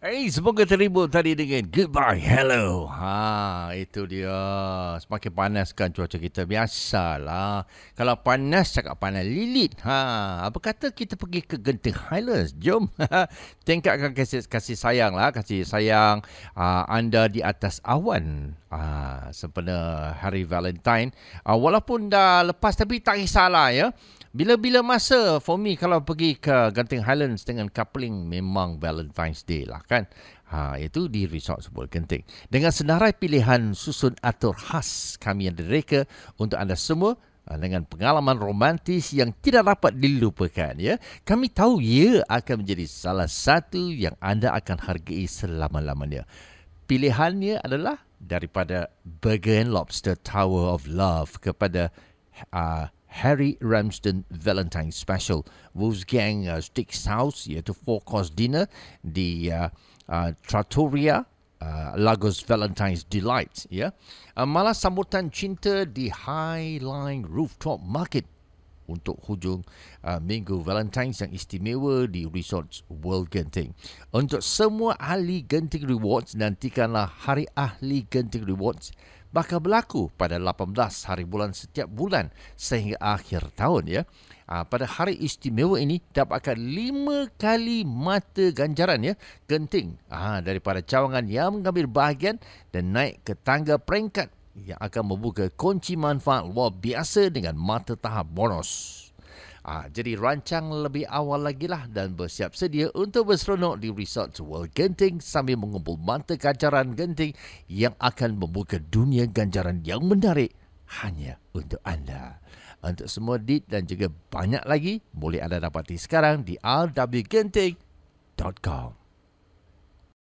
Hey, semoga terhibur tadi dengan goodbye, hello. Ha, itu dia. Semakin panas kan cuaca kita. Biasalah. Kalau panas, cakap panas. Lilit. Ha, apa kata kita pergi ke Genting Highlands? Jom. Tingkatkan kasih, kasih sayang lah. Kasih sayang uh, anda di atas awan. Ah, sempena hari Valentine. Uh, walaupun dah lepas tapi tak kisahlah ya. Bila-bila masa for me kalau pergi ke Genting Highlands dengan coupling memang Valentine's Day lah kan. Ha, itu di resort sebuah Genting. Dengan senarai pilihan susun atur khas kami yang direka untuk anda semua ha, dengan pengalaman romantis yang tidak dapat dilupakan ya. Kami tahu ia akan menjadi salah satu yang anda akan hargai selama-lamanya. Pilihannya adalah daripada Burger and Lobster Tower of Love kepada uh, Harry Ramsden Valentine Special. Wolfgang uh, Sticks House, iaitu four-course dinner di uh, uh, Trattoria. Uh, Lagos Valentine's Delight ya. Yeah. Uh, malah sambutan cinta di Highline Rooftop Market untuk hujung uh, minggu Valentine yang istimewa di Resorts World Genting. Untuk semua ahli Genting Rewards, nantikanlah Hari Ahli Genting Rewards bakal berlaku pada 18 hari bulan setiap bulan sehingga akhir tahun ya. Uh, pada hari istimewa ini dapatkan 5 kali mata ganjaran ya Genting uh, daripada cawangan yang mengambil bahagian dan naik ke tangga peringkat yang akan membuka kunci manfaat luar biasa dengan mata tahap bonus. Ha, jadi rancang lebih awal lagi lah dan bersiap sedia untuk berseronok di Resort World Genting sambil mengumpul mata ganjaran Genting yang akan membuka dunia ganjaran yang menarik hanya untuk anda. Untuk semua dit dan juga banyak lagi boleh anda dapati sekarang di rwgenting.com.